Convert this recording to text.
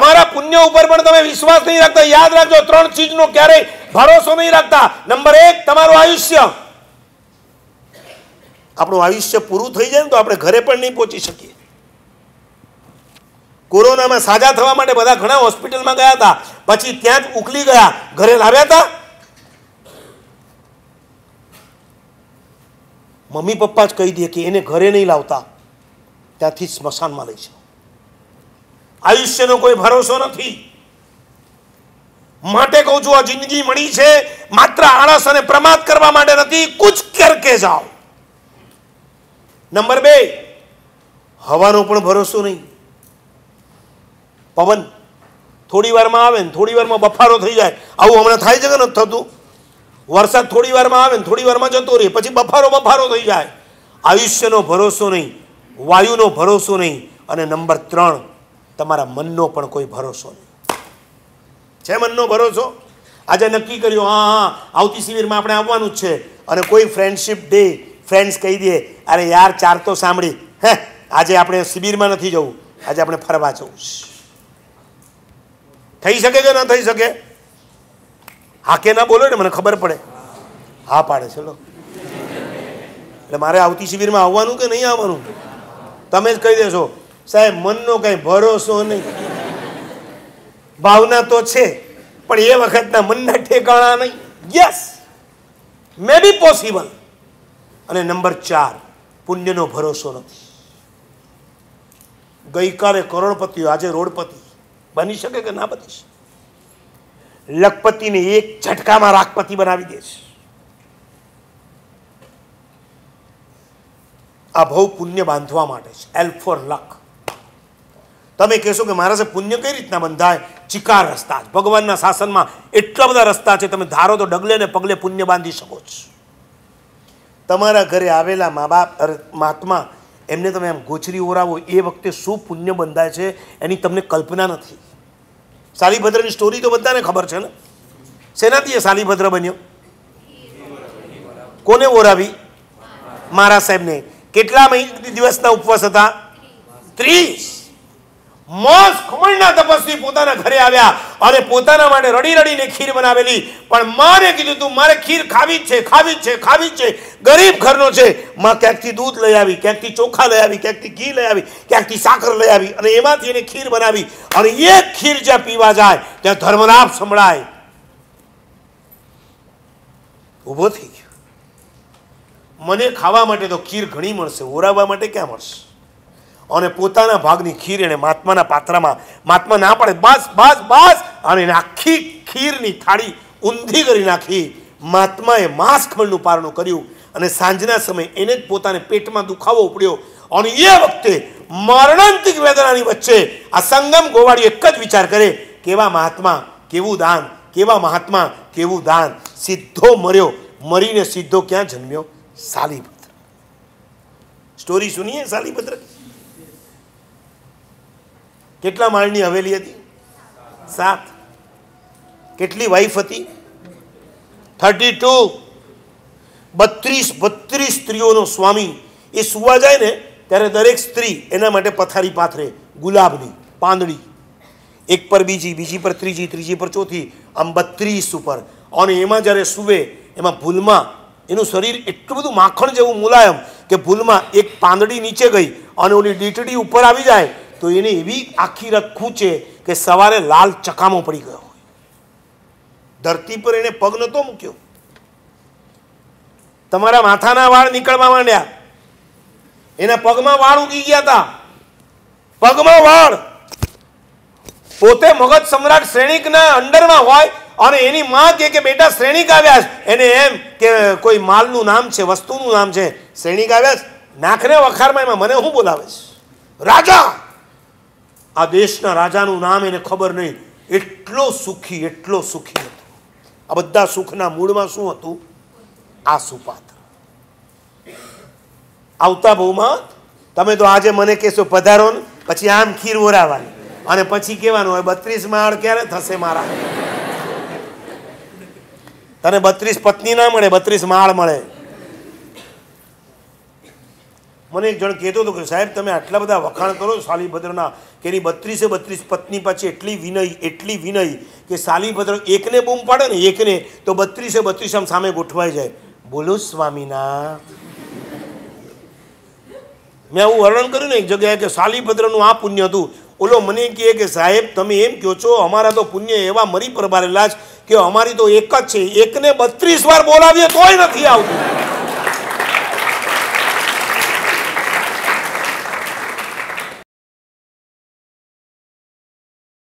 તમારા પુણ્ય ઉપર પણ તમે વિશ્વાસ નહીં રાખતા યાદ રાખજો ત્રણ ચીજનો ક્યારેય ભરોસો નહીં રાખતા નંબર એક તમારું આયુષ્ય આપણું આયુષ્ય પૂરું થઈ જાય ને તો આપણે ઘરે પણ નહીં પહોંચી શકીએ કોરોનામાં સાજા થવા માટે બધા ઘણા હોસ્પિટલમાં ગયા હતા પછી ત્યાં જ ઉકલી ગયા ઘરે લાવ્યા હતા મમ્મી પપ્પા જ કહી દે કે એને ઘરે નહીં લાવતા ત્યાંથી સ્મશાનમાં લઈ જાઓ આયુષ્યનો કોઈ ભરોસો નથી માટે કહું છું આ જિંદગી મળી છે માત્ર આળસ અને પ્રમાદ કરવા માટે નથી કુછ કરકે જાઓ નંબર બે હવાનો પણ ભરોસો નહીં પવન થોડી વારમાં આવે ને થોડી વારમાં બફારો થઈ જાય આવું હમણાં થાય છે કે નથી થતું વરસાદ થોડી વારમાં આવે ને થોડી વારમાં જતો રહે પછી બફારો બફારો થઈ જાય આયુષ્યનો ભરોસો નહીં વાયુનો ભરોસો નહીં અને નંબર ત્રણ તમારા મનનો પણ કોઈ ભરોસો નહીં છે મનનો ભરોસો આજે નક્કી કર્યું હા હા આવતી શિબિરમાં આપણે આવવાનું જ છે અને કોઈ ફ્રેન્ડશીપ ડે ફ્રેન્ડ્સ કહી દે અરે યાર ચાર તો સાંભળી હે આજે આપણે શિબિરમાં નથી જવું આજે આપણે ફરવા જવું થઈ શકે કે ન થઈ શકે હા કે ના બોલો ને મને ખબર પડે હા પાડે ચલો એટલે મારે આવતી શિબિરમાં આવવાનું કે નહીં આવવાનું તમે જ કહી દેશો સાહેબ મનનો કંઈ ભરોસો નહીં ભાવના તો છે પણ એ વખતના મનના ઠેકાણા નહીં યસ મે બી પોસિબલ અને નંબર ચાર પુણ્યનો ભરોસો નથી ગઈકાલે કરોડપતિઓ આજે રોડપતિ બની શકે કે ના બની શકે લખપતિને એક ઝટકામાં રાખપતિ બનાવી દે છે આ બહુ પુણ્ય બાંધવા માટે છે એલ ફોર લખ તમે કહેશો કે મારા સાહેબ પુણ્ય કઈ રીતના બંધાય ચિકાર રસ્તા ભગવાનના શાસનમાં એટલા બધા રસ્તા છે તમે ધારો તો ડગલે ને પગલે પુણ્ય બાંધી શકો છો તમારા ઘરે આવેલા મા બાપ મહાત્મા એમને તમે એમ ગોચરી ઓરાવો એ વખતે શું પુણ્ય બંધાય છે એની તમને કલ્પના નથી સાલીભદ્રની સ્ટોરી તો બધાને ખબર છે ને શેનાથી એ સાલીભદ્ર બન્યો કોને ઓરાવી મારા સાહેબને કેટલા મહિના દિવસના ઉપવાસ હતા ત્રીસ મોસ ખમણના તપસ્વી પોતાના ઘરે આવ્યા અને પોતાના માટે રડી રડીને ખીર બનાવેલી પણ મારે કીધું તું મારે ખીર ખાવી જ છે ખાવી જ છે ખાવી જ છે ગરીબ ઘરનો છે માં ક્યાંકથી દૂધ લઈ આવી ક્યાંકથી ચોખા લઈ આવી ક્યાંકથી ઘી લઈ આવી ક્યાંકથી સાકર લઈ આવી અને એમાંથી એને ખીર બનાવી અને એક ખીર જ્યાં પીવા જાય ત્યાં ધર્મરાપ સંભળાય ઊભો થઈ ગયો મને ખાવા માટે તો ખીર ઘણી મળશે ઓરાવવા માટે ક્યાં મળશે અને પોતાના ભાગની ખીર એણે મહાત્માના પાત્રમાં મહાત્મા ના પડે બસ બસ બસ અને એને આખી ખીરની થાળી ઊંધી કરી નાખી મહાત્માએ માંસ ખંડનું પારણું કર્યું અને સાંજના સમય એને જ પોતાને પેટમાં દુખાવો ઉપડ્યો અને એ વખતે મરણાંતિક વેદનાની વચ્ચે આ સંગમ ગોવાળી એક જ વિચાર કરે કેવા મહાત્મા કેવું દાન કેવા મહાત્મા કેવું દાન સીધો મર્યો મરીને સીધો ક્યાં જન્મ્યો સાલીભદ્ર સ્ટોરી સુનીએ સાલીભદ્ર કેટલા માળની હવેલી હતી સાત કેટલી વાઈફ હતી થર્ટી ટુ બત્રીસ બત્રીસ સ્ત્રીઓનો સ્વામી એ સુવા જાય ને ત્યારે દરેક સ્ત્રી એના માટે પથારી પાથરે ગુલાબની પાંદડી એક પર બીજી બીજી પર ત્રીજી ત્રીજી પર ચોથી આમ બત્રીસ ઉપર અને એમાં જ્યારે સુવે એમાં ભૂલમાં એનું શરીર એટલું બધું માખણ જેવું મુલાયમ કે ભૂલમાં એક પાંદડી નીચે ગઈ અને ઓલી ડીટડી ઉપર આવી જાય તો એને એવી આખી રથ ખૂંચે કે સવારે લાલ ચકામો પડી ગયો હોય ધરતી પર એને પગ નહોતો મૂક્યો તમારા માથાના વાળ નીકળવા માંડ્યા એના પગમાં વાળ ઉગી ગયા હતા પગમાં વાળ પોતે મગજ સમ્રાટ શ્રેણિકના અંડરમાં હોય અને એની માં કે કે બેટા શ્રેણિક આવ્યા છે એને એમ કે કોઈ માલનું નામ છે વસ્તુનું નામ છે શ્રેણીક આવ્યા છે નાખને વખારમાં એમાં મને શું બોલાવે છે રાજા આ દેશના રાજાનું નામ એને ખબર નહીં એટલો સુખી એટલો સુખી હતો આ બધા સુખના મૂળમાં શું હતું આ સુપાત્ર આવતા બહુમાં તમે તો આજે મને કહેશો પધારો ને પછી આમ ખીર ઓરાવાની અને પછી કહેવાનું હોય બત્રીસ માળ ક્યારે થશે મારા તને બત્રીસ પત્ની ના મળે બત્રીસ માળ મળે મને એક જણ કહેતો હતો કે સાહેબ તમે આટલા બધા વખાણ કરો શાલીભદ્રના કે એની બત્રીસે બત્રીસ પત્ની પાછી એટલી વિનય એટલી વિનય કે શાલીભદ્ર એકને બૂમ પાડે ને એકને તો બત્રીસે બત્રીસ આમ સામે ગોઠવાઈ જાય બોલો સ્વામીના મેં આવું વર્ણન કર્યું ને એક જગ્યાએ કે શાલીભદ્રનું આ પુણ્ય હતું ઓલો મને કહે કે સાહેબ તમે એમ કહો છો અમારા તો પુણ્ય એવા મરી પરબારેલા જ કે અમારી તો એક જ છે એકને બત્રીસ વાર બોલાવીએ તોય નથી આવતું